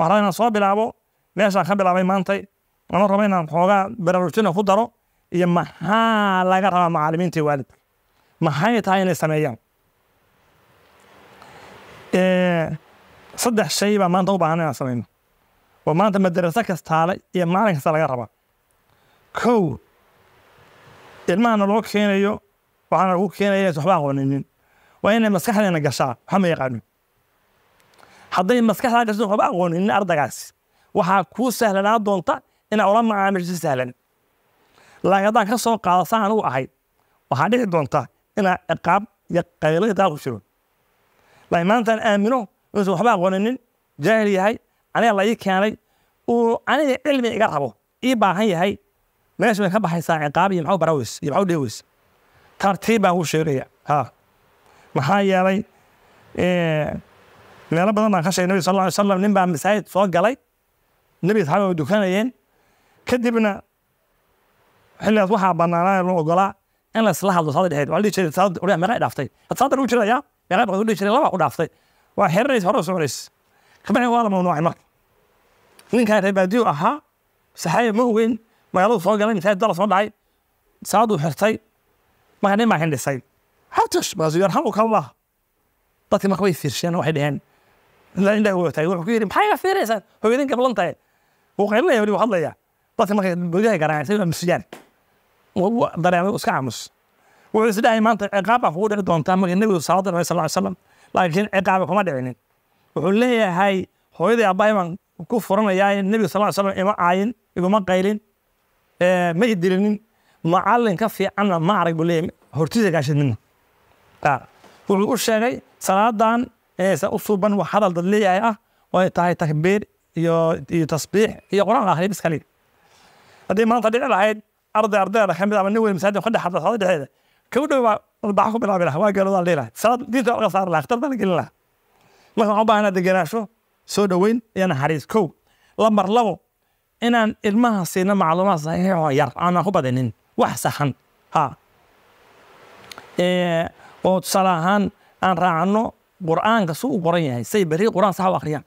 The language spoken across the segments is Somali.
waxaa rabaa inaan soo bilaabo meeshaan ka bilaabay maantay lama rabo inaan xoogaa baraarujina ku daro iyo maxaa laga rabaa macaalimiinta waalidka maxay tahay inay sameeyaan saddex shay baa maanta u baahan inaan sameyno oo maanta madaraso kastaale iyo maalin kasta laga rabaa kow ilmahana loo keenayo waxaana lagu keenaya inays waxba aqooninin waa inay maskaxdeena gashaa waxba ma yaqaano hadday maskaxdaa waba waxba aqoonin ardagaasi waxaa kuu sahlanaa doonta inaa ula macaamish si sahlan laakiin haddaan ka soo qaado saan anugu ahayd waxaa dhici doonta inaa ciqaab iyo qaylidaa ku jiro laakiin maantaan aamino inuusan waxba aqooninin jaahil yahay aniga la ii keenay uu aniga cilmi iga rabo ii baahan yahay meesha way ka baxaysaa ciqaab iyo maxuu baraweys iyo maxuu dhihi tartiib baan kuu sheegaya ha maxaa yeelay meelo badan baan ka sheegay nabig sal lla alay nin baa masaajid soo galay nebiga saxaaba way dukanayeen kadibna xilligaas waxaa bannaanaana loo ogolaa in la hadlo salaada dhexeed waa la dhihi jiray salaada odayaha meeqay dhaaftay had salaada lagu jirayaa meeqay boqod dhihi jiray laba u dhaaftay waa xeranaysa hore u soconaysa kabacdi waa la mamnuucay marka ninkaa reer baadiyo ahaa saxaabi ma ogeyn magaaladu soo galay masaajid dala soo dhacay salaaduu xirtay marka nin baa xindhisay hatish baasuyarxamuka allah dadkii marka way fiirsheen waxay dhaheen wu yidhi maxayga fiiraysaa hooyadin gablan tahay wuu qaylinaya weli wuu hadlaya dadka marka bodahay garaayan say amusiyaan dareemay iska aamus wuxuu is dhahay maanta ciqaab baa kugu dhici doontaa marka nebigu salawadan alay sal slam laakiin ciqaaba kuma dhicinin wuxuu leeyahay hooyadii abbahay baan ku furanayaaye nebiga sal slam ima caayin iguma qaylin ma idilinin macallin ka fiicanna ma arag buu leeyahay hortiisa kaashid midna wuxuu u sheegay salaadan u suuban wax hadaldad leeyahay ah way tahay takbiir iyo iyo tasbiix iyo quraan la akhriyo iskale haddii maanta dhici lahayd arday ardayda ka mid ama nin weyn masaajid ka dhex xadda dhexeeda kaw dhow baa baxa ku bilaabi laha waa gaaloodaa dhihi lahay salaad diinta laga saari laha khatarta gelin laha marka waxaan u baahan degenaasho soo dhoweyn iyo naxariis kow lambar labo inaan ilmaha siino macluumaad saxiixoo yar aanan ku badinin wax saxan ha oo tusaale ahaan aan raacno qur-aanka su u qoran yahay say beri qur-aan sax u akhriyaan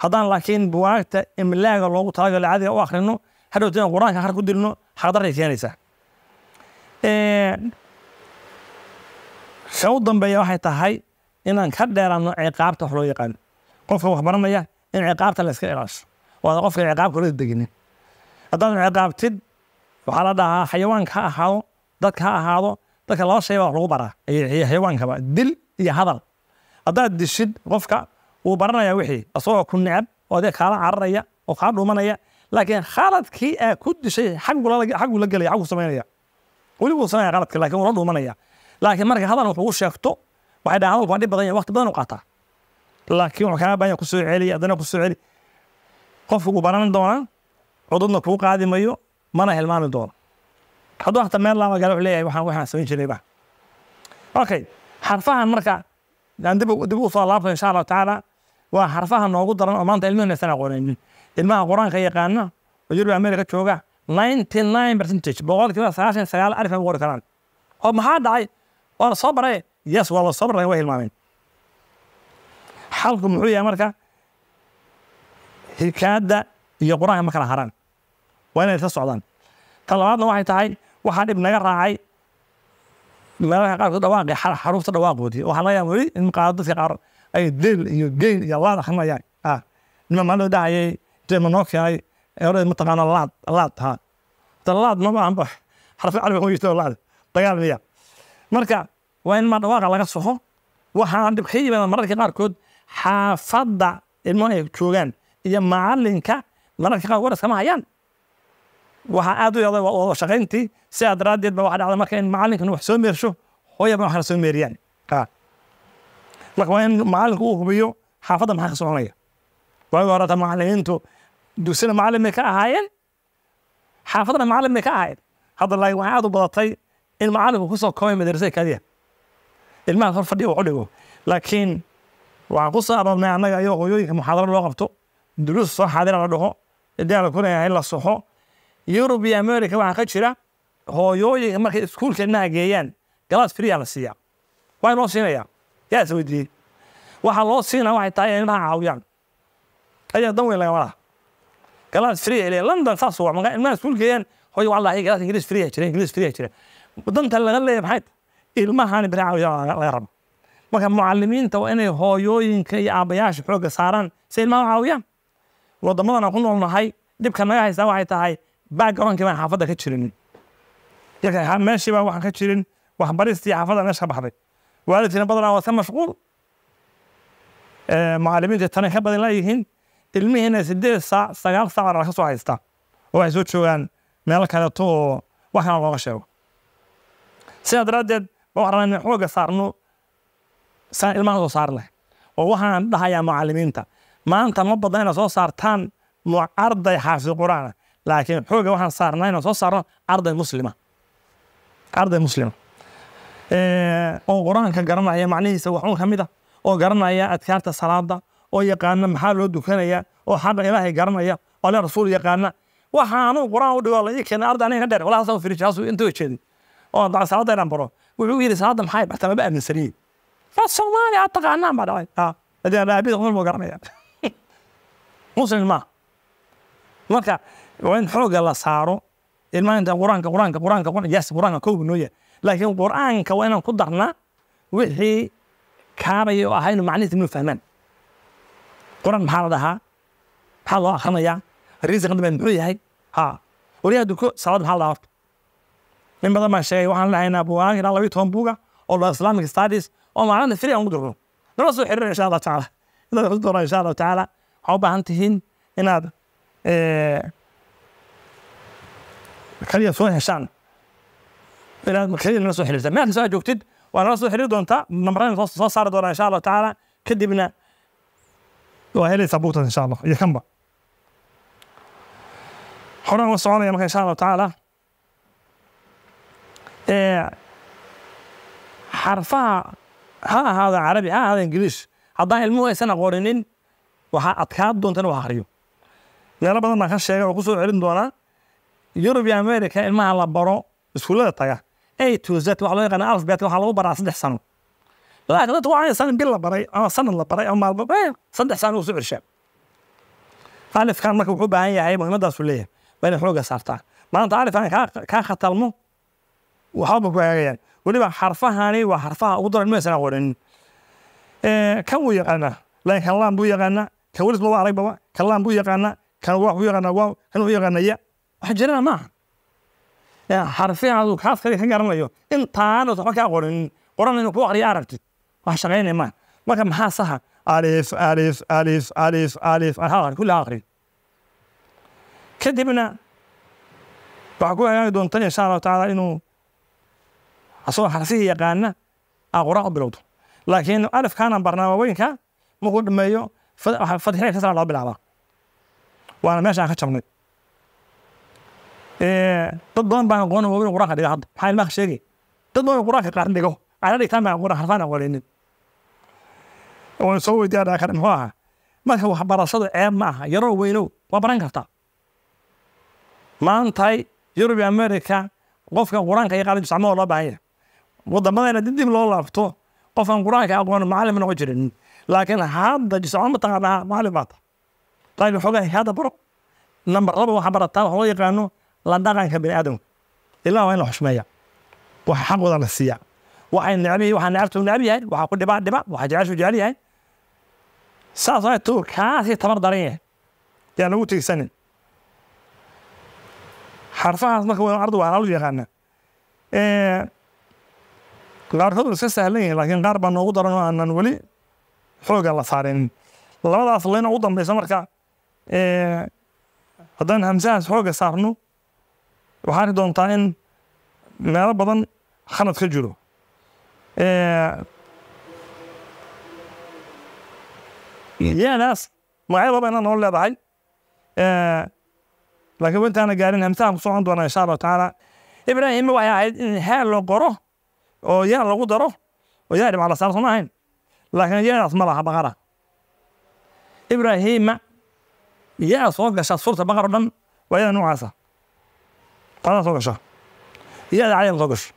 haddaan laakiin buwaagta imlaaga loogu talagalo cadiga u akhrino hadhowta inaan qur-aanka akhar ku dilno khadaray keenaysaa ka u dambeeya waxay tahay inaan ka dheeraano ciqaabta wax loo yaqaano qofka wax in ciqaabta la iska ilaasho waada qofka ciqaabka la deginin haddaadan ciqaabtid waxaa la dhahaa xayawaanka ha ahaado dadka ha ahaado dadka laba shay baa wax lagu baraa xayawaankaba dil iyo hadal haddaad dishid qofka wuu baranaya wixii asagoo ku necab oo adee kaala cararaya oo kaa dhumanaya laakiin khaladkii aa ku dishay xagguu la gelaya xagguu samaynaya weli wuu samaynaya khaladka laakiin wuu la dhumanaya laakiin marka hadal wuxuu u sheegto waxay dhahan hadalku waa dhib badan yahay waqti badan u qaataa laakiin wuxuu kaaga bahan ku celiya haddana ku celi qofku wuu baran doonaa cududna kuu qaadi mayo mana hilmaami doono hadduu hata meel laama gala wuxuu leeyahay waxaan waxaan samayn jiray ba okay xarfahan marka daan dib u soo laabto insha allahu tacaala waa harfaha noogu daran oo maanta ilmihun aysan aqoonanin ilmaha qur-aanka yaqaana oo yurub america jooga ninety nine percentage boqol kiiba sagaashan sagaal arif ay u qori karaan oo maxaa dhacay waa la soo baray yes waa lasoo baray way hilmaameen xalku muxuu yahay marka xikaadda iyo qur-aanka ma kala haraan waa inay isla socdaan ta labaadna waxay tahay waxaa dhib naga raacay meelaha qaarkood dhawaaqi xaruufta dhawaaqoodii waxaa laga yaaba weli in qaar dadka qaar ay deel iyo geyn iyo laad akrinayaan nima loo dhahayay deema noo keenay hore mataqaana laad laad haa ta laad ma maahanba xarfi carabi kuma jirto laad dagaal miya marka waa in maa dhawaaqa laga soxo waxaana dhibxay yimaada mararka qaarkood xaafadda ilmo ay joogaan iyo macalinka mararka qaar waraskama hayaan waxaan aad u yada waa sidaa daraaddeed ba waxa dhacda marka in macalinkan wax soo meersho hooyabana wax kala soo meeriyaan marka waa in macalinku uu hubiyo xaafadda maxaa ka soconaya waagi horata macalimiintu dugsina macalin ka ahaayeen xaafadana macalin ka ahaayeen hadda laakiin waxaa aad u badatay in macalinku ku soo koobay madrasada kaliya ilmaha hor fadhiya wax u dhigo laakiin waxaan ku soo annaga ayagoo hooyooyinka muxaadaro loo qabto duluus soo xaadira la dhaho idaala kuleeyahay la soxo yurub iyo america waxaa ka jira hooyooyinka markay iskuulka ilmaha geeyaan galaas friya la siiyaa waa loo siinayaa yaa weydiiyey waxaa loo siinaa waxay tahay inay ilmaha caawiyaan ayaa dan weyn lagama galaas friya ile london saas waa marka ilmaha iskuul geeyaan hooyo wallahi galaas ingiriis friya jira ingiriis friya jira danta laga leeyahay maxay ilmahani bari caawiyaan laga rabo marka mucalimiinta waa inay hooyooyinka iyo aabbayaasha xooga saaraan si ilmaha u caawiyaan wadamadan aan ku nool dhibka naga haystaa waxay tahay backgroundkiibaan xaafadda ka jirin meeshiibaa waxaan ka jirin waxbaristii xaafadda meesha ka baxday waalidkiina badanaa waa ka mashquul mucalimiintii tanay ka badan laayihiin ilmihiina sideed saac sagaal saac dhal ka soo haystaa oo waxay soo joogaan meel kaleto oo waxaan looga sheego sidaa daraaddeed waxaan rabaa inaan xoogga saarno saan ilmaha soo saar leh oo waxaan dhahayaa mucalimiinta maanta ma badan inaad soo saartaan arday xaafiz qur aana laakiin xooga waxaan saarnaa inaan soo saarno arday muslima arday muslima oo qur-aanka garanaya macnihiisa waxuun ka mid ah oo garanaya adkaarta salaada oo yaqaana maxaa loo dukanaya oo xaqa ilaahay garanaya oo le rasuul yaqaana waxaanu qur-aan u dhigo la ii keenay arday dheer walaa soo fiirij intuu jeedin oo dac salaada inaan baro wuxuu yidhi salaada maxay baxtaa maba aaminsaniye fa soomaali aad taqaanaan baa dhacay ha haddii aan garanaya muslim maa marka waa in xooga la saaro ilmaha inta quraanka quraanka quraanka quraanka quraanka koob noo yahay laakiin quraanka waa inaan ku darnaa wixii kaabaya oo ahaa inuu macnihiisa inuu fahmaan quraan maxaa la dhahaa maxaa loo akrinayaa riisa qadban muxuu yahay ha wariya hadduu salaad maxaa la dhahaa horta in badan baan sheegay waxaan lahaynaa buugaag ilaa labaiyo toban buuga oo loo islamic studies oo maalinta free aan ugu durno nala soo xiriir insha allah tacaala inaan xusu doonaa insha allahu tacaala waxaa u baahan tihiin inaad markad soo heshaan so iiirsa meelka soo joogtid waa nala soo xiriir doontaa nambarada soo saari doonaa insha allahu tacaala kadibna waa helaysaa buugtaas insha allah iyo kanba horaan uga soconaya marka insha allahu tacaala xarfaha ha ahaada carabi ha ahaada ingiliish haddaan ilmuhu aysan aqooninin waxaa adkaa doontan wax akriyo meelo badan baan ka sheegay oo ku soo celin doonaa yurub iyo america ilmaha la baro iskuulada taga a to z waa loo yaqaan alfabet waxaa lagu baraa saddex sano laakiin dadku waxaan san bil la baray ama sanad la baray ama maalmo saddex sano uu soo alifkan marka wuxuu baahan yahay muhiimadaasu leeyahay waa inay xooga saartaa maanta alifkan kaa khatalmo waxba ku hagayaan weliba xarfahani waa xarfaha ugu daran maysan aqoonin kan wuu yaqaanaa laakiin kan laan buu yaqaanaa kan welis baba kan laan buu yaqaanaa kan waa u yaqaanaa waaw kan u yaqaanaa ya waxajirana maaha xarfiyaadu xaaskadii ka garanayo intaanad waxba kaa qoranin qoran inuu kuu aqriyo aragtid wax shaqaynaya maaha marka maxaa saxa alif alif alif alif alif kulli aqrin kadibna waxaa ku hagaagi doonta insha allahu tacala inuu asagoo xarfihii yaqaana aa quraac u bilowdo laakiin alifkaana barnaamijooyinka markuu dhameeyo fadxina kasara loo bilaabaa waana meesha aan ka jabnay dad badan baan aqoon waaweyn quraanka dhiga hadda maxaa ilmaha sheegay dad badan quraanka qaar dhigo ana dhigtaan baan quraan harfaan aqoonanin waan soo weydiyaa dhaa kale muxuu ahaa marka waxbarashadu ceeb ma aha yaroo weynow waa baran kartaa maantay yurub iyo america qofka quraanka yaqaana juscamaho loo baahan yahay wadamadeena dib loo laabto qofaan quraanka ah aqoon macallin noqon jirin laakiin hadda juscamo mataqaanaa macallin baa ta xoogaa hadda baro nambarada waxaa barataa wax loo yaqaano la dhaqanka biniaadamka ilaa waa in la xushmeeya waxa xaqooda la siiya waxay necbihi waxa necabtu necab yahay ku dhibaa dhiba waxa jeceshu jecel yahay saas oo kaasi tabar daran yahay yaa lagu tiigsanin xarfahaas marka waynu ardu waa halalu yaqaana qaarkood iska sahlan yihin laakiin qaar baa noogu daran oo aanan weli xooga la saarinin labadaas leen ugu dambeysa marka haddaan hamsahaas xooga saarno waxaa arki doontaa in meelo badan xanad ka jiro yedaas magacyo badan baa inaa noo leedahay laakiin wintaana gaarin amtahan ku socon doonaa insha allahu tacaala ibrahim waxay ahayd in haa la qoro oo yaa lagu daro oo yaa dhibca la saar sooma ahayn laakiin yedaas ma laha baqara ibrahima yaa soo gasha suurta baqar o dhan waa yada noocaasa qolada soo gasha iyo idaacadena soo gasho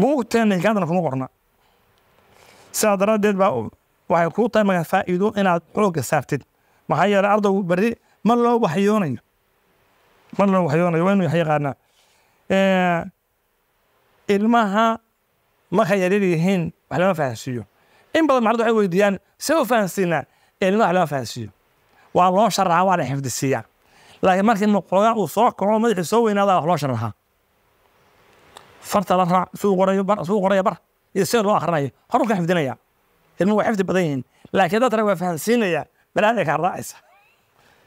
buugteenna hikaantana kuma qorna sidaas daraaddeed baa waxay kuu tahay markaa faa'iido inaad xoogga saartid maxaa yeelay ardaygu berri ma loo waxyoonayo ma loo waxyoonayo waynu yaqaanaa ilmaha markay yaryar yihiin wax lama fahansiiyo in badan macallimiintu waxay weydiiyaan se u fahansiinaa ilmaha wax lama fahansiiyo waa loo sharaxa waa la xifdisiiyaa laakiin markii xogaa uu soo kaco madaxii soo weynaada wax loo sharraxaa farta la raac siduu qorayo bar siduu qorayo bar iyo sida loo akhrinayo horun ka xifdinaya ilmuhu waa xifdi badan yihiin laakiin dad kale waa fahamsiinaya balaaday kaa raacaysa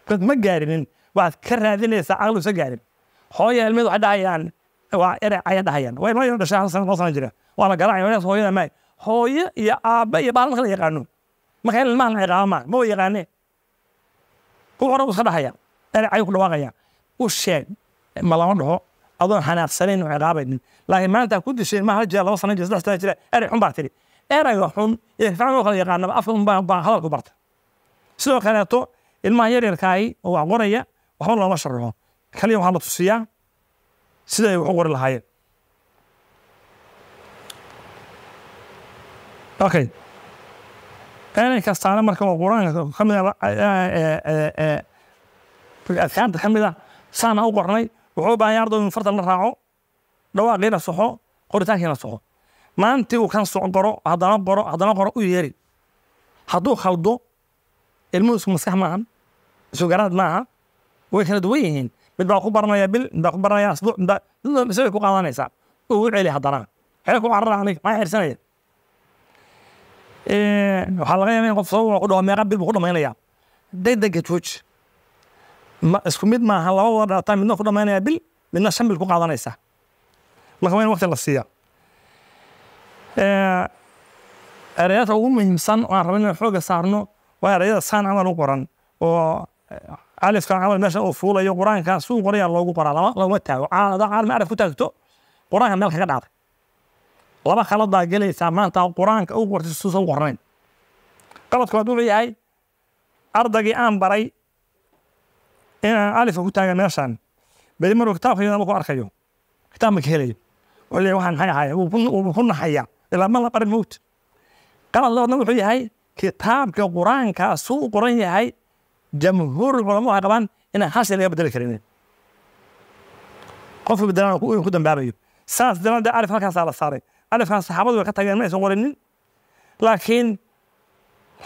dad ma gaarinin waad ka raadinaysaa caqli usa gaarin hooya ilmadu waxay dhahayaan waa erey caya dhahayaan waa ilmo dhashay hal sana laba sana jira waa la garaacaya hooyada maay hooyo iyo aabba iyo baalma kala yaqaano marka in ilmahan la ciqaaba ma wa yaqaaneen kuwa hore buu iska dhahaya dhanacay ku dhawaaqaya u sheeg ma lama dhaho adoon xanaaqsanayn oo ciqaabaynin laakiin maanta ku dishay ilmaha jira laba sano jira saddex sano jira erey xun baa tiri ereyga xun iyo fiican loo kala yaqaanaba afka un hadalku barta sidoo kaleeto ilmaha yaryarkaahi oo wax qoraya waxba looma sharaxo kaliya waxaa la tusiyaa siday wax u qori lahaayeen okay erey kastaana marka qur-aanka kamid ah, eh, eh, eh, afkaarta ka saana u qornay wuxuu u baahan yahay ardaygu la raaco dhawaaqii la soxo qoritaankii la soxo maantii uu kan soc qoro haddana qoro haddana qoro u yeeri hadduu khaldo ilmuhu isku maskax maahan isu garaad maaha way kala duwan yihiin mid baa ku baranaya bil mid ku baranaya asbuuc mid ku qaadanaysaa uu u celi haddana xeel ku carara maa xirsanaya waxaa laga yaabaa in qof sabab ku dhaho meeqa bil ku dhamaynaya degdega jooji isku mid maaha labadooda dhalataa midna ku dhamaynaya bil midna shan bil ku qaadanaysa marka waa in waqti la siiya eh, ereyada ugu muhiimsan oo aan rabin inaan xooga saarno waa ereyada saan camal u qoran oo eh, alifkan camal meesha uu fuulayo qur-aanka suu qoraya loogu qoraa lama looma taago caanada caalmi araf ku taagto qur-aanka meel kaga dhacday laba khaladaa gelaysaa maanta qur-aanka u qortay suusan qornayn qaladku hadduu yahay ardaygii aan baray inaan alifa ku taagan meeshaan beli maruu kitaabka yadaan ku arkayo kitaab maka helayo wuxuu leeyahay waxaan maxay wuu ku naxayaa ilaa ma la qarin mowt qaladloodna wuxuu yahay kitaabka qur-aankaa suu qoran yahay jamhuurul culamo waxay qabaan inaan hasi laga bedeli karin qofka bedelaan inuu ku dambaabayo saas daraaddeed alif halkaasaa la saaray alifkaan saxaabadu way ka tageen ma qorinin laakiin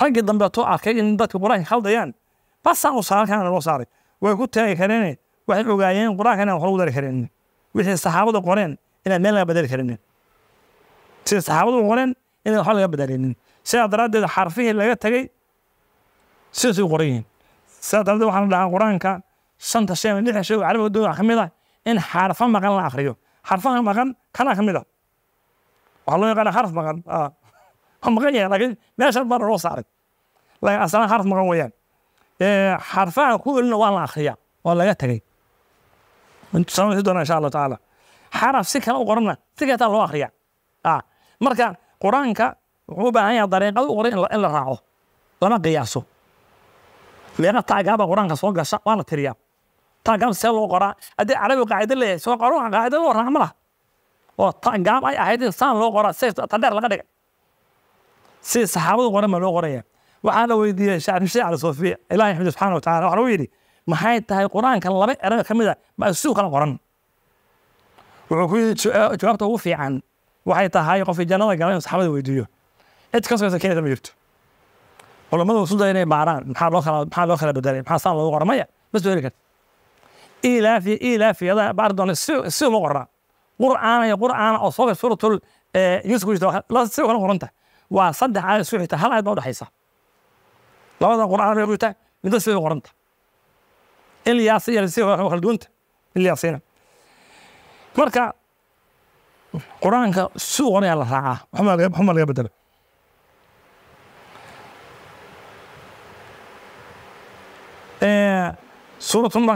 raggii dambe tuu arkay in dadka qur-aanka khaldayaan basaa u saaran halkaana loo saaray way ku taagi kareen waxay ogaayeen qur-aanka inaan wax lagu dari karin wixii saxaabadu qoreen inaan meel laga bedeli karinin sida saxaabadu qoreen inaan waxba laga bedelinin sidaa daraaddeed xarfihii laga tegay sidaasay qoran yihiin sidaa daraaddeed waxaan dhahaa qur-aanka shanta shay ama lixda shay carabiga adduunka ka mid ah in xarfa maqan la akhriyo xarfaha maqan kanaa ka mid ah waxaa loo yaqaana xarf maqan ah. maqan yahay laakiin meeshan baa loo saaray laakiin asalaan xarf maqan weeyaan xarfahan ku celina waa la akriyaa waa laga tegey samsi doona insha allah tacaala xaraf si kale u qorana si kataa loo akriya marka qur-aanka wuxuu u baahan yaha dariiqada u qoray in la raaco lama qiyaaso meeqa taagaaba qur-aanka soo gasha waa la tiriyaa taagaab see loo qoraa haddii carabi qaacida leeyahay soo qoro qaacida loo raaca oo taagaab ay ahayd saan loo qoraa si tadheer laga dhigay si saxaabadu qoran baa loo qoraya waxaana weydiiyey shacbishay cali sofiya ilahi xamdi subxana watacala waxaan u yidhi maxay tahay qur-aanka laba eraga ka mida ma asuug kala qoran wuxuu ku yidhi jawaabta ugu fiican waxay tahay qofkii jannada gala inu saxaabada weydiiyo cid ka sogaysa keenaysa ma jirto culammadu isu daya inay baaraan maxaa loo kala maxaa loo kala bedelay maxaa saan loogu qoran maya ma soo heli karta ilaafi ilaafi adaa baari doona si si loo qoraa qur'aan iyo qur'aan oo soo suuratul yuusuf ku jirta si kala qoranta waa saddex aayad isku xigta hal aayad baa udhexaysa labada qur'aan waxay ku jirtaa midna siday qoran tahay ilyas iyo si kala duwan tahay ilyasina la raacaa waxuma laga bedela suuratun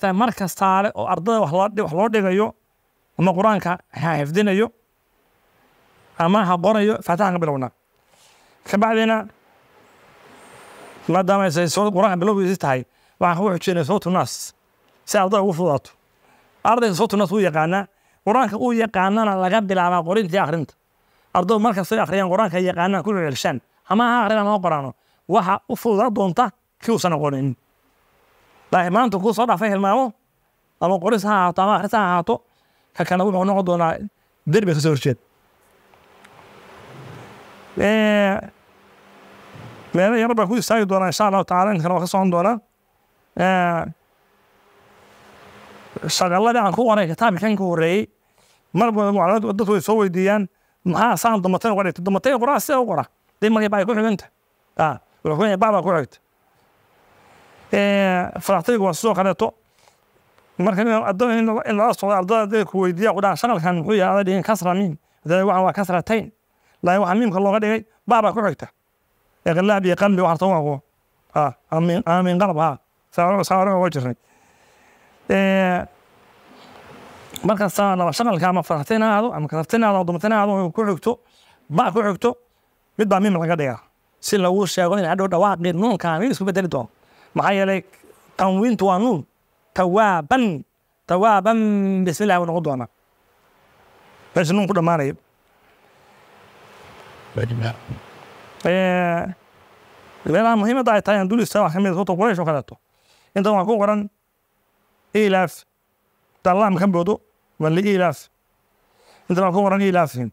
tahay mar oo ardada wax loo dhigayo ama qur'aanka ha xifdinayo ama ha qorayo faatixaan ka bilownaa kabacdina baxdayna maadaama qur si arday ugu fududaato ardayga sababtu naas yaqaanaa qur-aanka uu yaqaanana laga bilaabaa qorintii akhrinta ardoy markastay akhriyaan qur-aanka yaqaanaan ku celcelshaan ama ha akhrin qoraano waxa u fududaan doonta ki uusan aqoonin laakiin maanta kuu soo dhaafay hilmaamo ama qoris ha ahaato ama akhris ha ahaato ka wuxuu noqon doonaa derbi kasoo horjeed meelo yar baan ku istaagi doonaa insha allahu tacala inkan waa ka socon doonaa shaqaladii aan ku qoray kitaabkan ka horreeyey mar walba dadku way soo weydiiyaan maxaa saan damatana uga dhigta qoraa sida u qora dee markay baa ku xiganta wuxuu kuyahay baa ku xigta faraxtaygu waa sidoo kaleeto marka in lala socdo ardada dadka ku weydiiya ku shaqalkan muxuu yahay adaa dhigin kasra miim waxaan waa kasratayn laakiin waxaa miimka looga dhigay baa baa ku xigta laakiin lacbi iyo qalbi waxaa soo waqo ama inqalab ha saaro uga jirnay marka shaqalka ama farxtinaadu ama kasabtinaadu dumtinaadu ku xigto ba ku xigto mid baa mim laga dhigaa si lagu sheego in hadhow dhawaaqii nuunkaani isku bedeli doono maxaa yeelay tanwiintu waa nuun tawaaban tawaaban bismillah buu noqon doonaa meesha nuun ku dhammaanayo meelaha muhiimada ay e tahay anduulista wax ka mid soto quraysh oo kaleeto inta waxaa ku qoran ilaaf dalla maka boodo wali ilaaf inta waxaa ku qoran ilaafin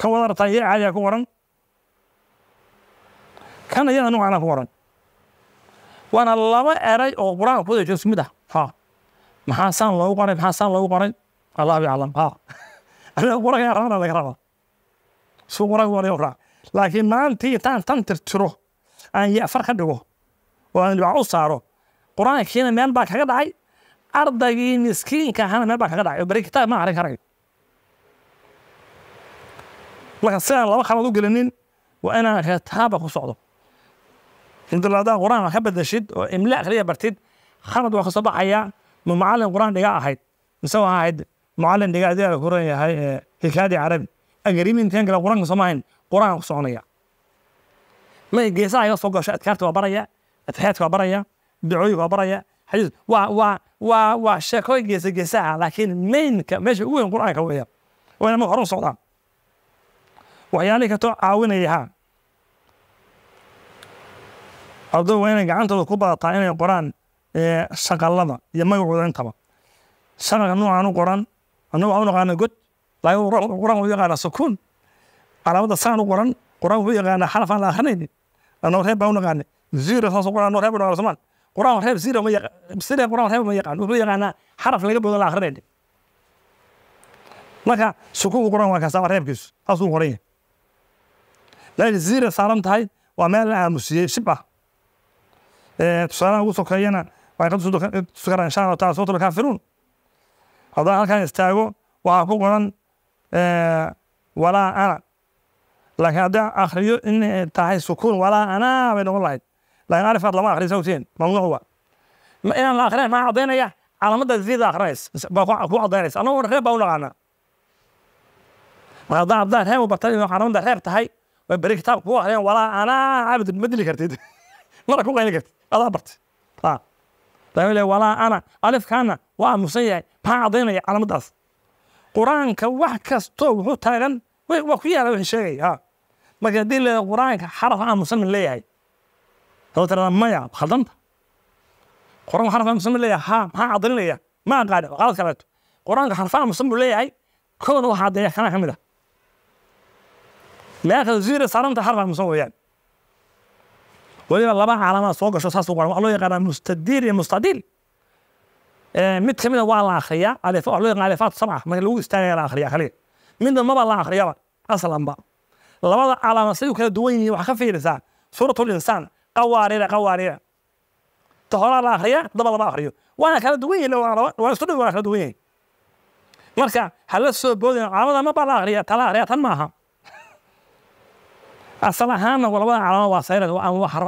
kan wada rabtaa iyo caadiya e ku qoran kan iyada nuucaana e, ku qoran waana laba eray oo qur-aanka ku dejiyo isku mid ah ha maxaa saan loogu qoray maxaa saan loogu qoray allahu yaclam ha aniga qur-aanka yaa rabana laga rabaa suu qur-aanka qoray raa laakiin maanta intaan tan tirtiro aan yafar ka dhigo oo aan dhibaaco u saaro qur-aankiina meel baa kaga dhacay ardaygii miskiinka ahaana meel baa kaga dhacay bari kitaab ma arin karaya marka sidaan laba qabaad u gelinin waa inaan kitaaba ku socdo intilaadaan qur-aan ka badashid oo imla akhriya bartid khalad waa kasoo baxayaa ma macallin qur-aan dhigaa ahayd mise waa ahayd macallin dhigaa adeer kuran yahay hikaadi carabi agarimintan qur-aanka soo maahayn qur-aanaan ku soconaya ma geesaha iga soo gasho adkaarta waa baraya atixaadka waa baraya dacooyinka waa baraya xadiis waa waa waa waa sheekooyin geesa geesaha laakiin maynka meesha ugu weyn qur-aanka weeyaan waa inama horu socdaan waxyaalihii katoo caawinaya ha waa inay gacantooda ku badataa inay qoraan shaqallada iyo magacooda intaba shaqalka noocaan u qoran annagu waxaan u naqaana god laakiin qur-aanka u yaqaana sukuun calaamada saan u qoran qur-aan wuxuu yaqaanaa xalaf aan la akrinaynin anoo reeb baan u naqaana zero saasoo qoran anoo reeb u naqaana somaan qur-aan reeb zero ma yaqaan sida qur-aan reeb ma yaqaan wuxuu yaqaanaa xaraf laga boodan la akrinaynin marka sukuunku qur-aan waa kaasa reebkiisu saasuu qoran yahay laakiin zero saaran tahay waa meel la aamusiyey shib ah tusaalaha ugu sokeeyana waa qad sukara insha allahu taala suuratu lkaafiruun haddaan halkan istaago waxaa ku qoran walaa ana لكن هذا أخري إن تحي سكون ولا أنا من الله لكن أعرف أطلع ما أخري سوتين ممنوع ما إن الآخرين ما عضينا يا على مدى زيد أخريس بقوا بقوا عضينا أنا ورجع بقول أنا ما ضاع ضاع هم وبتالي على مدى هم تحي وبريك تاب قوا عليهم ولا أنا عبد مدني كرتيد مرة قوا عليهم يعني كرت الله برت ها تقول ولا أنا ألف كان ومسيع ما عضينا على مدى قرآن كواحد كستو وحو تايلن وكيا له شيء ها marka haddii la qur-aanka xaraf aan musamin leeyahay soo maya khaldanta qur-aanka xaraf aan musamin leeyahay haa maxaa cadrinaya ma aqaani qalad kaleeto qur-aanka xarfaan musamin buu leeyahay kowna waxaa daya kanaa ka mid ah meesha ziira saaranta xarfaan musamin weeyaan weliba laba calaamaad soo gasho saas qur loo yaqaanaa mustadiir iyo mustadiil mid ka mid waa la akhriyaa alif waxaa loo yaqaan alifaat sabca marka lagu istaagaya la akhriyaa kaliya midna maba la akhriyaba aslanba labada calaamad siday u kala duwan yihiin waxaa ka fiirisaa suuratul insaan qawaariira qawaariira ta horaa la akhriya daba lama akhriyo waana kala duwan yihiin waa isu dhig waana kala duwan yihiin marka ha la soo boodin calaamada ma baa la akhriya ta la akhriya tan maaha asal ahaanna labada calaamad waa sayra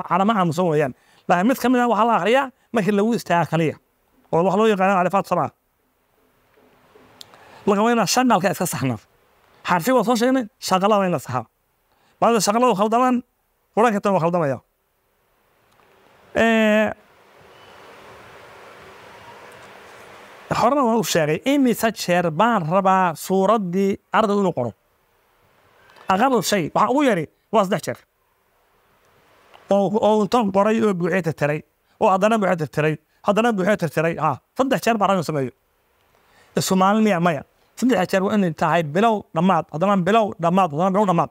calama aamusan weeyaan laakiin mid ka mid ah waxaa la akhriyaa markii lagu istaaga kaliya oo wax loo yaqaano alifaat sabca laga waynaa shaqalka iska saxna xarfi waa soo sheegnay shaqala waa in la saxaa bada shaqladu khaldamaan qur-aankatan waa khaldamaya horena waan u sheegay imise jeer baan rabaa suuraddii ardaygu inuu qoro aqalu shay waxaa ugu yari waa saddex jeer oo untan qoray oo buuxee tirtiray oo haddana buuxee tirtiray haddana buuxee tirtiray ha saddex jeer baa ragin sameeyo isu maalin maya saddex jeer waa inay tahay bilow dhammaad haddana bilow dhammaad haddana bilow dhammaad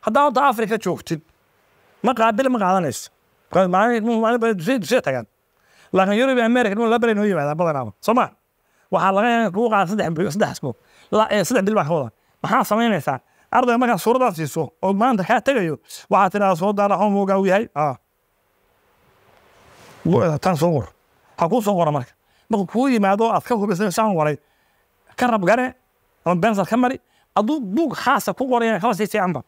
haddaa hadda africa joogtid ma qaabile ma qaadanayso dushay tagaan laakiin yurub america dhul la belen yimaadaan badanaaba soo waxaa laga yaabaa saddex bil saddex bil baa ka maxaa samaynaysaa ardayga markaad suuradaas siiso oo maanta kaa tegayo waxaad tidhahdaa soo daara homeworkaa uu yahay tan soo qor ha kuu soo qora marka marka kuu yimaado aad ka hubisan saan waray ka rabgare ama bensaad ka mari aduu buug khaasa ku qoraya kaba siisay amba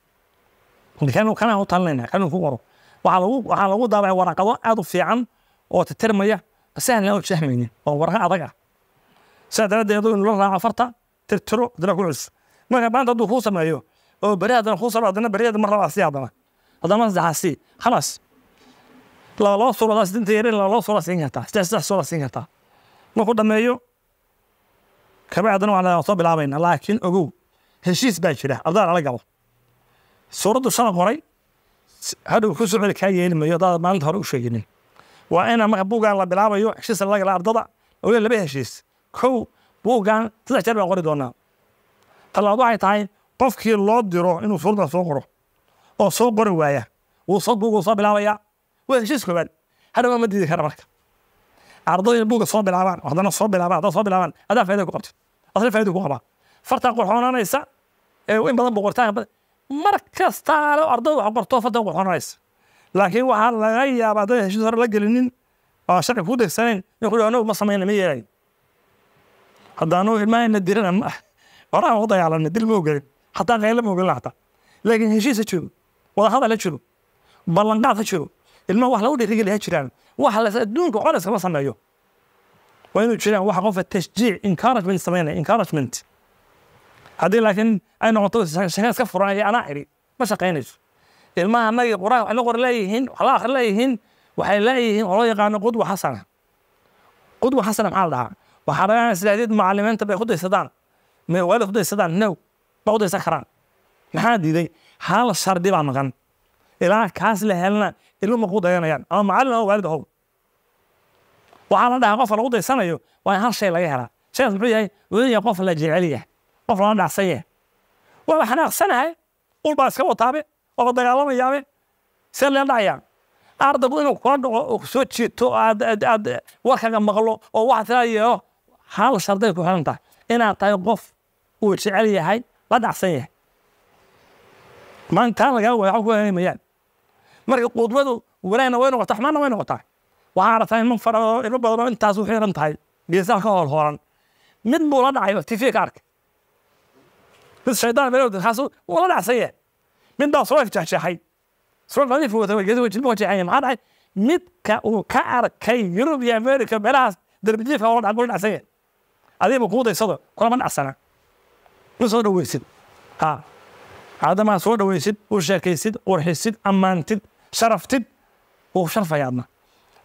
kanaan lagu daabacay waraqado aad u fiican oo tirtirmaya sahlan oo fahmaynin oo warqa adag ah saa daraaddeed in la raaco farta tirtiro haddana ku cus marka maanta hadduu kuu sameeyo oo beri haddana kuu sameeyo haddana beri mar labaa sii haddana haddana saddexaa sii khalaas laba sidinta yarin laba suuraa siin kartaa saddex saddex suuraa siin kartaa markuu dhammeeyo kabacdana waxaa soo bilaabaynaa laakiin ogow heshiis baa jira abdaal ala galo suuraddu sana qoray hadhow ku socol kaa yeeli mayo hadaad maalinta hore u sheegini waa ina marka buuggan la bilaabayo heshiisa la ardada oo laba heshiis kow buuggan saddex jeer baan qori doonaa tallaabadu waxay tahay qofkii loo diro inuu suuraddan soo qoro oo soo qori waaya wuu soo buugu soo bilaabayaa waa heshiis koobaad hadhow ma diidi kara marka ardadu in buugga soo bilaabaan haddana soo bilaabaan haddana soo bilaabaan adaa faaida ku qabtid asla faaida ku qabaa fartaa qorxoonanaysa e, in badan buu qortaan mar kastaana arday wax qorto fadan ku xonanaysa laakiin waxaa laga yaabaa dad heshiis hore la gelinin oo shaqi ku degsanayn in ku anagu ma samayna ma yeelayn haddaanu ilmahayna dirana ma ah u dagaalamna dil ma ogelin hataa qayla ma ogelin hataa laakiin heshiis ha jiro wadahadal ha jiro ballanqaad ha jiro ilmaha wax lagu dhiirigeli ha jiraan wax las adduunka colaskama sameeyo waa inuu jiraan waxa qofa tashjiic encouragement samaynaya encouragement haddii laakiin ay noqoto shaqada iska furanaya anaa idhi ma shaqaynayso ilmaha anagii qur-aan waxna qor leeyihiin wax la akhri leeyihiin waxay leeyihiin oo loo yaqaano qudwa xasana qudwa xasana maxaa la dhahaa waxaa laga sidaadid macallimiinta bay ku daysadaan waalid ku now ma ku karaan maxaa diiday hal shardi baa maqan ilaa kaas la helna ilmuhu ma ku dayanayaan ama macallin oo waalid ahow waxaa la dhahaa qofka lagu daysanayo waa hal shay laga helaa shaygaas muxuu yahay wuxuu yahay qof la jecel yahay qof lala dhacsanyaha wax waa xanaaqsanahay ulbaa iska wataabe waaba dagaalamaya see lela dhacayaa ardagu inuu kula dhaco oo kusoo jiito aad warkaga maqlo oo waxaa tiraa yeelo hal sharday ku xiran tahay inaad tahay qof uu jecel yahay la dhacsan yahay maalintaan lagaa waay waba ku helimayaan marka qudwadu wanaagna way noqotaa xumaanna way noqotaa waxaa aragtaa ilmo fara ilmo badan oo intaas u xiran tahay geesaha ka hoolhoolan mid buu la dhacay oo tv ka arkay mid shaydaan la dhacsanye midbaa soo midka uu ka arkay yurub iyo america meelahaas darbijiifka waa la kuu daysado kulama dhacsana ma dhaweysid aadamaa soo dhaweysid u sheekaysid qurxisid ammaantid sharaftid wuu sharfayaadna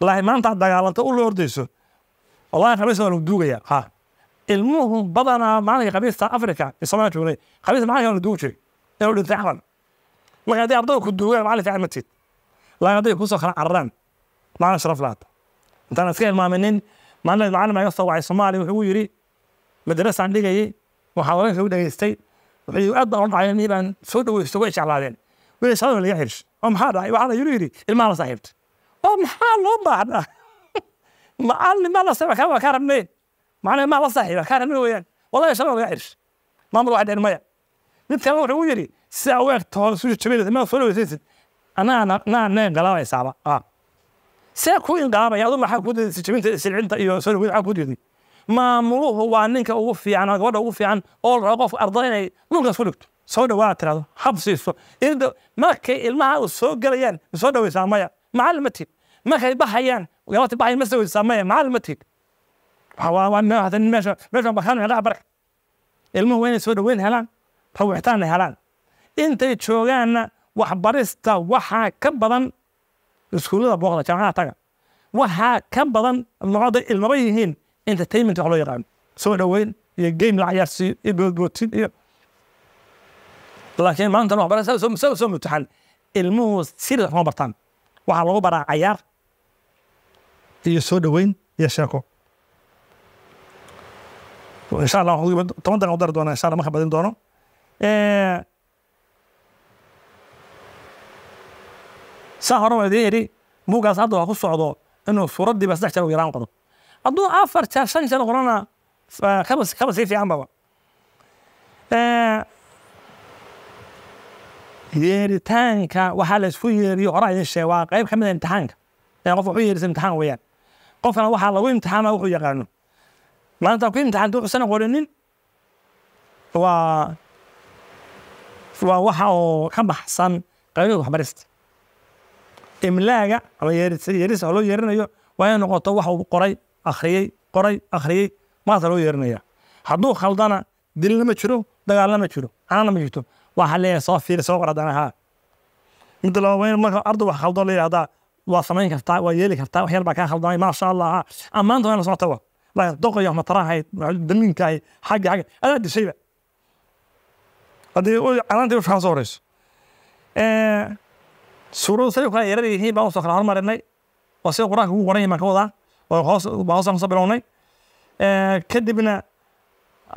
laakiin maanta dagaalanto u la ordayso wallaahi ilmuhu badanaa maalinka khamiista africa isoma joogay khamiis maalinka la duugi jiray inuu dhintay axlan marka haddii ardayda ku duugaan maalinka amatiid laakiin hadday kusoo kala cararaan maalin sharaf laata intaan iska hilmaaminin maalin macalin baa soo wacay soomaaliya wuxuu yidhi madarasaan dhigayay waxaa wadanka u dhegaystay wuxuu aad baan u dhacay baan soo dhaweysto way jeclaadeen wixii shaqada laga xirish oo maxaa dhacay waxaa la yidhi yidhi ilmaha la saaxiibta oo maxaa loo baahnaa macalin ma la saaxiib kaa rabneen macnaha ma la saaxiiba maamul maya u yidhi si maamuluhu waa ninka ugu fiican ama gabadha ugu fiican oo la rabo qofka ardada inay dhulkaas ku dhigto soo dhawaada tirahdo hab siiso markay ilmaha soo gelayaan soo dhaweysaa maya macallin ma tiid markay baxayaan gabadha baxayan ma soo maya macallin ma tiid meesha ilmuhu waa inay soo dhaweyn helaan rawiixtaanna helaan intay joogaanna waxbarista waxaa ka badan iskuullada booqda jaamacadaha taga waxaa ka badan noocda ilmaba yihiin entertainment wax loo yaqaano soo dhaweyn iyo game la cayaarsiiyo iyo boodbootin iyo laakiin maanta waxbarasada soo mutaxan ilmuhu sirius ma bartaan waxaa lagu baraa cayaar iyo soo dhoweyn iyo sheeko insha allah waiba toban dan u dari doona insha badin doono saa hore waan idiin idhi buuggaas hadda waa ku socdo inuu suuraddiiba saddex jeer u yaraan qodo hadduu afar jeer shan jeer qorona kaba kaba sii fiican baba yeeritaanka waxaa la isku yeeriyo horaa idin sheeg waa qayb ka mid a imtixaanka qof wuxuu yeerisa imtixaan weeyaan qofkana waxaa lagu imtixaana wuxuu yaqaano maanta ku imtixaanta wuxuusan qorinin waa waa waxa oo ka baxsan qaybihii waxbarista imlaaga ama yeeris wax loo yeerinayo waa inay noqoto wax uu qoray akhriyey qoray akhriyey maasaa loo yeerinaya hadduu khaldana dilna jiro dagaalna jiro caana ma jirto waxa leeyahay soo fiiri soo qor haddana haa midda marka ardu wax khaldoo la yidhahdaa waa samayn kartaa waa yeeli kartaa wax baa kaa khaldamay maasha allah haa ammaanta waa in socota wa doqoyo matarahayd damiinkaay xagga xagga adaa dhishayba haddii calaanta ushkaa soo horeyso suuradu say kala yarar yihiin baan usoo kala hormarinay oo sida qur-aanka ugu qoran yihin baan ka wadaa oo hoos baan hoosaan kusoo bilownay kadibna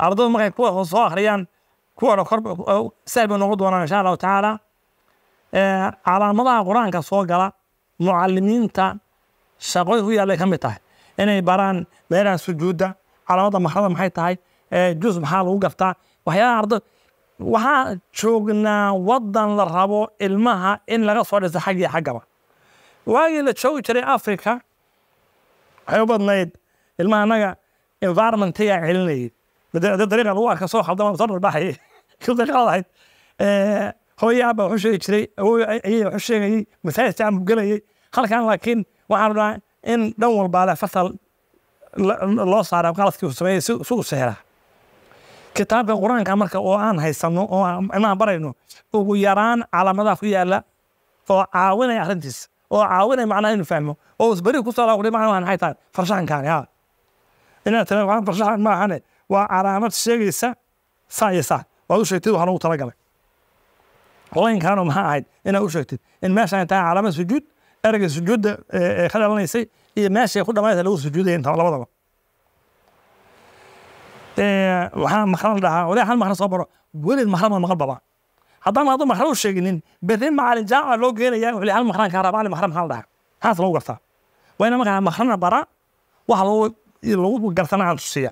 ardadu markay kuwa soo akhriyaan kuwana kor sahal bay noogu doonaan insha allahu tacaala calaamadaha qur-aanka soo gala mucalimiinta shaqooy ku yaallay ka mid tahay inay baraan meelaha sujuudda calaamada mahrada maxay tahay eh, jus maxaa lagu gaftaa waxyaalaha ardo waxaan joognaa wadan la rabo ilmaha in laga soo dhiso xag iyo xaggaba waagii la joogi jiray africa waxay u badnayd ilmaha annaga environmentigaa celinayay dariiqa lagu arka soo khaldama soo dharbaaxay kaldaqadahayd eh, hooyo aabaa sheegi jiray awooyo ayay waxu sheegayay masaajidka aan bugelayay halkan laakiin waxaan rabnaa in dhan walbaale fasal loo saara qaladkii sameeyey si u kitaabka qur-aanka marka oo aan haysano oo imaan barayno ugu yaraan calaamadaha ku yaala oo caawinaya arrintiis oo caawinaya macnaha inu fahmo oo isberi ku soo qori macnaha maxay tahay farshaxankaani haa inaad tira waxaan farshaxan ma waa calaamad sheegaysa saa iyo saa waad u sheegtid waxaa lagu talagalay laynkaanu maxaa ahayd inaad u sheegtid in meeshaan tahay calaamad sujuud erga sujuudda eh, eh, ka dhalanaysay iyo meeshay ku dhamays lagu sujuudaya inta labadaba eh, waxaa makra dhahaa wali hal makra soo baro welid makra ma maqan baba haddaan aadu makra u sheeginin berri macalin jaaca ah loo geenaya wali hal makraan kaa rabaa ali maxaa la dhahaa haas lagu gartaa waa ina markaa makrana bara waxa lagu gartana aan tusiya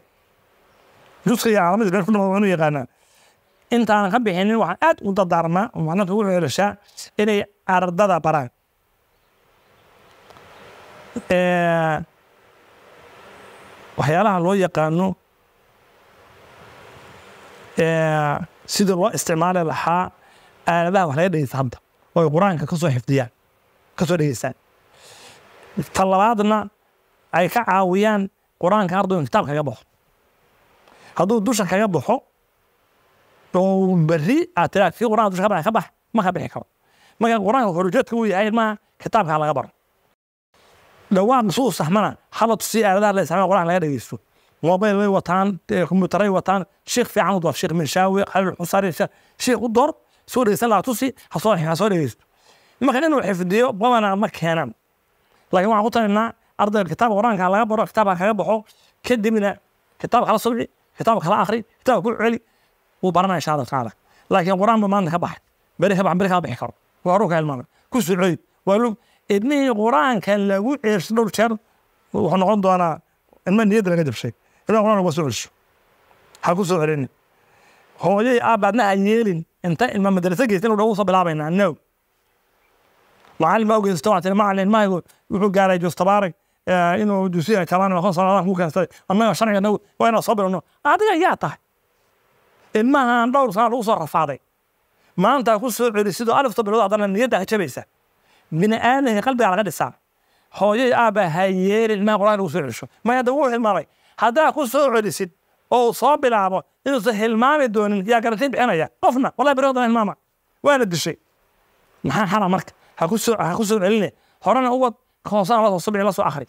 juska iyo caalamada been ku dhama waanu yaqaanaa intaanan ka bixinin waxaan aad u dardaarnaa waxna kugu ceelishaa inay ardada baraan waxyaalaha loo yaqaano sida loo isticmaali lahaa aaladaha wax laga dhegeysta hadda oo ay qur-aanka kasoo xifdiyaan kasoo dhegeystaan ta labaadna ay ka caawiyaan qur-aanka ardaygu kitaab kaga baxo hadduu dusha kaga baxo oo berri aad tiraa kii qur-aanka dusha ka baxa ka bax ma ka bixi karo marka qur-aanka horjeedka uu yahay maaha kitaabkaa laga baro dhowaan su saxmana halab si aaladaha la isticmaal quraan laga dhageysto mobayl way wataan kombiyuutaray wataan sheekh fiican u doorf sheekh minshawi xalil xusari sheekh u door soo dhegeysan lahaa tusi hasoo hasoo dhegeysto marka inuu xifdiyo badanaa ma keenan laakiin waxaan ku talinaa ardayga kitaabka quraanka laga baro kitaabka kaga baxo kadibna kitaab kala subci kitaab kala akhri kitaab ku celi wuu baranaya insha allah tacaala laakiin quraan ba maanta ka baxay beri ka baxay beri kala bixi karo waa ruuka ilmaada ku socod waa ilmihii qur-aankan lagu ceersho dhowr jeer wuxuu noqon doonaa ilma niyadda laga jabshay ilmaha qur-aanka waa soo celsho ha ku soo celini hooyadii aabbaadna ha yeelin inta ilma madrasa geysan u dhan usoo bilaabaynaa no macallin baa ogeysta waa tiri macallin ilmahaygu wuxuu gaaray justabaarig inuu dusiya kamaan aqoon sanadaa ku keensaday annaga sharciga waa inaan soo bilowno adiga yaa tahay ilmahan dhowr sanaa lagu soo rafaaday maanta ku soo celi sidoo alifta bilood haddana niyadda ha jabaysaa من آن قلبي على غد الساعة هو أبا هير الماء قرآن وسعشو ما يدوه المري هذا كسر عرسد أو صاب العبا إنه سهل ما بدون يا كرتين بحنا يا قفنا والله برضو من الماما وين الدشي ما حرام مرك هكسر هكسر علني هرنا هو خلاص الله صبي الله سو آخرك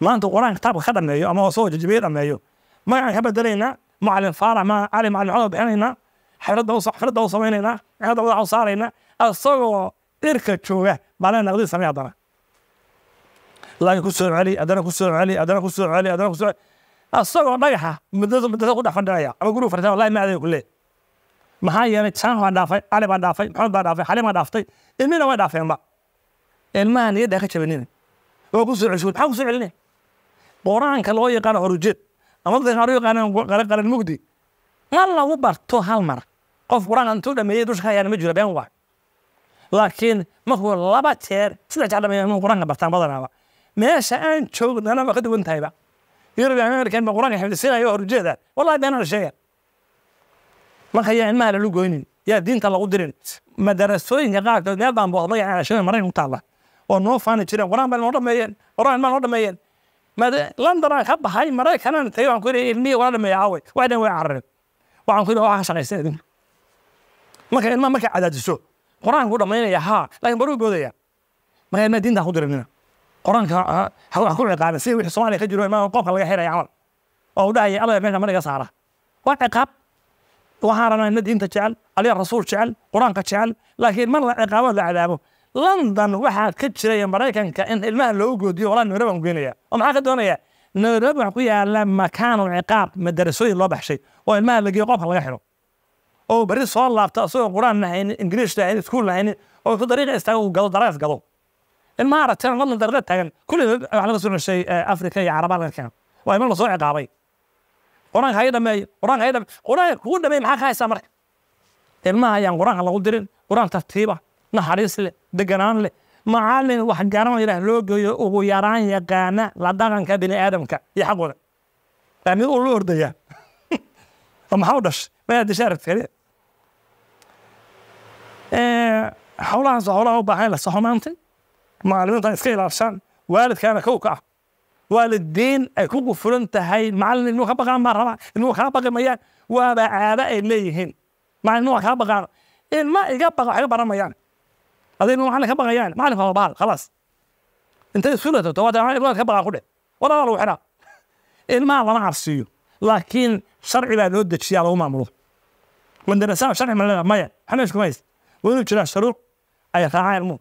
ما أنت قرآن كتاب خدمنا يو أما وصو جبير أما يو ما يعني هبة دلينا ما على الفارع ما علم على العلب هنا حرد وصح حرد وصوينا هذا وضع صارينا الصو dhirka jooga maalina naqdii samey haddana laakiin ku celi haddana ku celi haddana ku celi haddana ku asagoo dhagaxa muddada muddada ku dhex ama gurigu fadhisan wallahi ma adeega ku maxaa yeelay jaan baa dhaafay cali baa dhaafay maxamed baa dhaafay xaliim baa dhaaftay ilmina way dhaafeenba ilmaha niyaddaa ka jabanina waa ku soo maxaa ku soo qur-aanka loo yaqaano horujeed ama dadka qaar u yaqaanaan qalaqalan mugdi ma lagu barto hal mar qof qur-aanka intuu dhameeyey dusha ka hayaana ma jiro been waa لكن ما هو لابا تير سنة جعلنا من القرآن قبرتان بضان هذا ما شأن شوق أنا ما قد وانتهي با يربي عمي أمريكا ما قرآن يحمد السنة يوهر جيدا والله بأن أنا شيئا ما خيا ما له لوجوينين يا دين تلا قدرين ما درسوين يا قاعد يا ضام بوضع يا يعني شو مرين وتعالى ونو فان تشرين قرآن بل مرة ميل قرآن ما مرة ميل ما لندن حب هاي مرايك أنا نتيجة عن كل وأنا ما يعوي وأنا ويعرف وعن كل واحد شغال سيدنا ما كان ما كان عدد السوق قرآن قدر ما يعني ها لكن برو جودة يعني ما هي المدينة هو درمنا قرآن كه ها هو هقول عقاب سير وحصوان يخرج ما هو قوم الله يحير عمل أو ده يا الله يبين عمل يا سارة وعقاب وهارنا المدينة تجعل عليه الرسول تجعل قرآن كتجعل لكن مرة عقاب ولا عذابه لندن واحد كتشر يا مريكان كان المال اللي هو جودي ولا نورب مقبلية وما حد دوني نورب عقيا لما كانوا عقاب مدرسوا الله بحشي والمال اللي قوم الله يحيره oo beri soo laabta isagoo quraan lahaynin ingiriish lahaynin iskuul lahaynin oo ku dariiqa istaago uu gado darees gado ilmaha ragtana wadlan darada taagan kulli wax laga soo ceshay afrika iyo carabaa laga keena waa iman lasoo ciqaabay qur-aanka haga dhameeyo qur-aanka haga dhameeyo qur-aanka kugu dhameey maxaa ka haysaa marka ilmaha ayaan qur-aanka lagu dirin qur-aan tartiiba naxariis leh deganaan leh macalin wax garan yidhaah loo geeyo ugu yaraan yaqaana la dhaqanka bini aadamka iyo xaqooda waa mid uu la ordayaa maxaa u dhashay ma aad ishaarad kale howlahaas howlaha u baahan la saxo maantay macallimiinta iska ilaashaan waalidkaana kow ka ah waalidiin ay ku gufuran tahay macallin ilmuhu ka baqaan baan rabaa ilmuhu kaa baqi mayaan waaba caado ay leeyihiin macallin ilmuhu kaa baqaan ilma iga baqa wax iga baran mayaan adii ilmuhu macallin ka baqayaan macallin waa bahal khalaas intay isku leedato waa ilmuhu ka baqaa ku dheh lama carsiiyo laakiin sharci baa loo dejiyaa lagu maamulo madarasa sharci malea maya xameeshkumays waa inuu jiraa shuruuc ay raacaan ilmuhu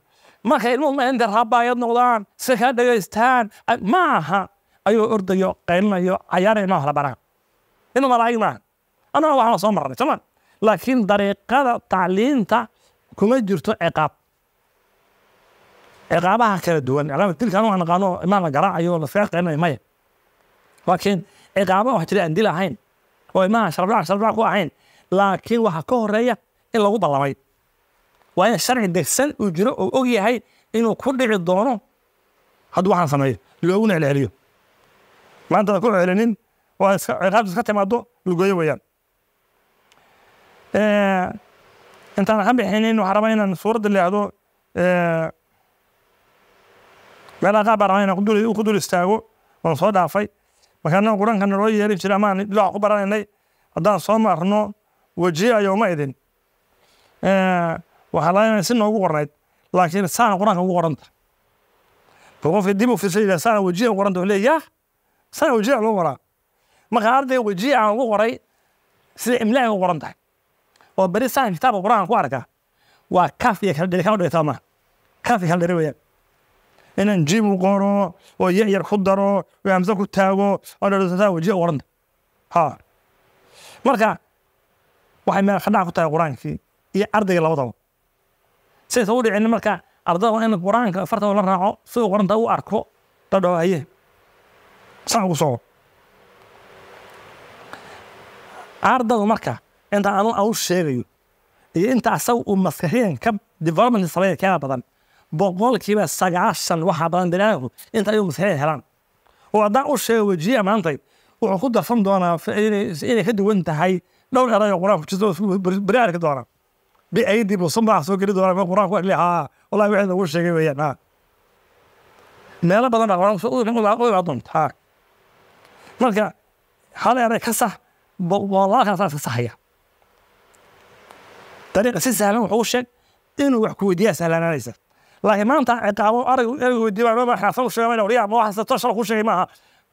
marka ilmuhu ma inta raabaayad noqdaan si kaa dhagaystaan ma aha ayuu ordayo qaylinayo cayaaraya maaha labaraha inuu malaa'ig maaha annaga waxaan soo marnay soomaa laakiin dariiqada tacliinta kuma jirto ciqaab ciqaabaha kala duwan dilka anu naqaano imaan la garaacayo la fiic maya laakiin ciqaabaha wax jira aan dil ahayn oo ilmaha sharafdhac ah, sharafdhac ah ku ahayn laakiin waxaa ka horeeya in lagu ballamay waa sharci degsan uu jiro oo og yahay inuu ku dhici doono hadduu waxaan sameeyo looguna celceliyo maanta aan ku celcelinin waa ciqaabta iska timaado lugooyo weyaan intaan ka bixinin waxaan rabaa inaan suuradda leedo meelaha qaar baan rabaa inaan ku dul istaago waan soo dhaafay markaana quraanka loo yeeri jira amaan dhinac ku baranaynay haddaan soo marno wejiye ayoma idin eh, waxaa laga si noogu qornayd laakiin saana quraanka ugu qoranta qofka dib u fiirsan saana wejiye u qoranta le saana wejiye loo qoraa marka ardayga wejiye aan ugu qoray sida imlaay u qoran tahay oo beri saan kitaabka quraanka ku arka waa kaaf iyo kala dheri kama dhigata ma kaaf iyo kala weyaan inaan jim qoro oo yahyar ku daro oo amse ku taago oodhasaa waji marka waxay meel khadhac ku tahay qur-aankii iyo ardayga labadaba sidaysa u dhicin marka ardada waa in qur-aanka afartaba la raaco siduu qoranta u arko dadhoo haye saan ugu soo ardadu marka inta anu au sheegayo iyo inta asaga uu maskaxiyan ka development sameeya keena badan boqolkiiba sagaashan waxaa badan bilaagu inta ayagu masaxida helaan oo haddaan u sheego wejiya maantay wuxuu ku darsan doonaa inay ka duwan tahay dhowr eray oo qur-aan jirto beri arki doonaa biaydib usan soo geli doonaa qur-aan ku haa wallahi wixii lagu sheegay weeyaan haa meelo badan baa qur-aan u imaa doonta haa marka hal eray ka sax boqolaalkaasaa ka saxaya dariiqa si sahlan wuxuu u sheeg inuu wax ku weydiiyaa sahlanaanaysa laakiin maanta ciqaabo arerweydiimaa maaha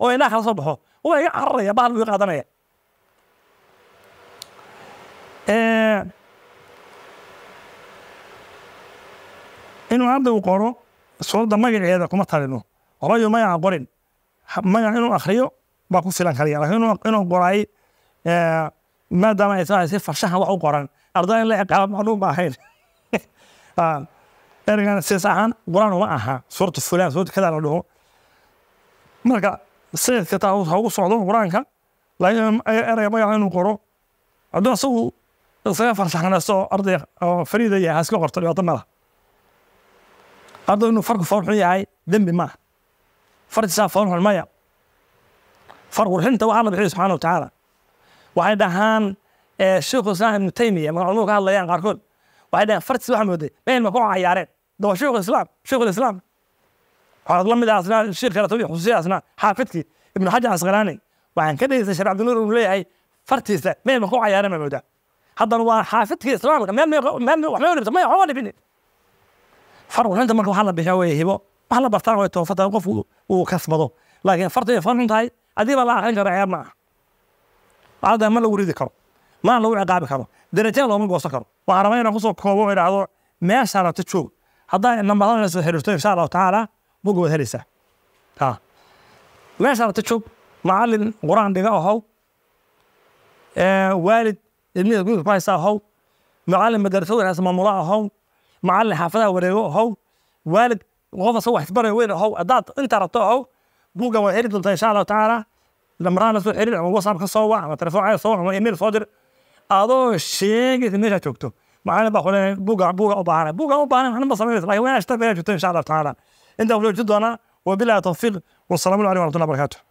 oo indhaha kala soo baxo waa iga cararaya bahal buu qaadanaya inuu hadda uu qoro suuradda magaceeda kuma talino qorayu magaca qorin magac inuu akhriyo baa ku filan kaliya laakiin inuu qoraay maadaama si farshahan wax u qoran ardada in la ciqaabo macluum ma ahayn ergana sidaas ahaan quraan uma aha suuratu fulaan suuratu kadaa la dhaho marka sayidka taa ha ugu socdo qur-aanka laakiin ereyga magaca inuu qoro hadduu asagu isaga farsaxnaysto arday oo fariida yahay ha qorto dhibaato ma laha arday inuu farku foolxun yahay dembi maaha farjisaa foolxun maya far qurxinta waxaa la bixiya subxaana watacaala waxay dhahaan sheekhu islaam ibnu taymiya magaculmuhu ka hadlayaan qaarkood waxay dhahaan farjis waxaa mooday meel ma ku cayaareen دو شيخ الاسلام شيخ الاسلام على ظلم ذا اسنان الشيخ خير توي خصوصي اسنان حافظك ابن حاج عسقراني وعن كده اذا شرع عبد النور ولي اي فرتيسه ما مخو عيار ما مودا هذا هو حافظك اسلام ما ما ما ما ما ما هون بني فرو عنده مره حاله بهوي هبو ما له برتان وي توفته قف وكسبه لكن فرت فرن هاي ادي والله خير شرع عيار ما هذا ما له وريدي كرو ما له عقاب كرو درجه لو ما غوسه كرو وعربين كوسو كوبو يراهو ما سنه تشوف haddaan nambaradanasa xiriirto insha allahu tacaala bugga waad helaysaa meesha rabta joog macalin qur-aan dhiga ahow waalid ilmihiisa gudud ku haysta ahow macalin madarasa wanaagsan maamula ahow macalin xaafadaha wareego ahow waalid qof asagoo wax isbaraya weyn ahow haddaad intaa rabto ahow buuggan waad heli doontaa insha allahu tacaala nambaradan soo xiriir ama whatsapp ka soo wac ama telefoon ceel soo wac ama email soo dir adoo sheegaysa meeshaa joogto maxaana baa xulay buuga buga u baahana buuga u baahana maxna ba samaynaysa laakiin waa inaad shita meelaad jirto insha allah tacaala intaa wala jirto doonaa wabilahi tawfiiq wasalaamu calaykum waraxmatullahi wabarakatuh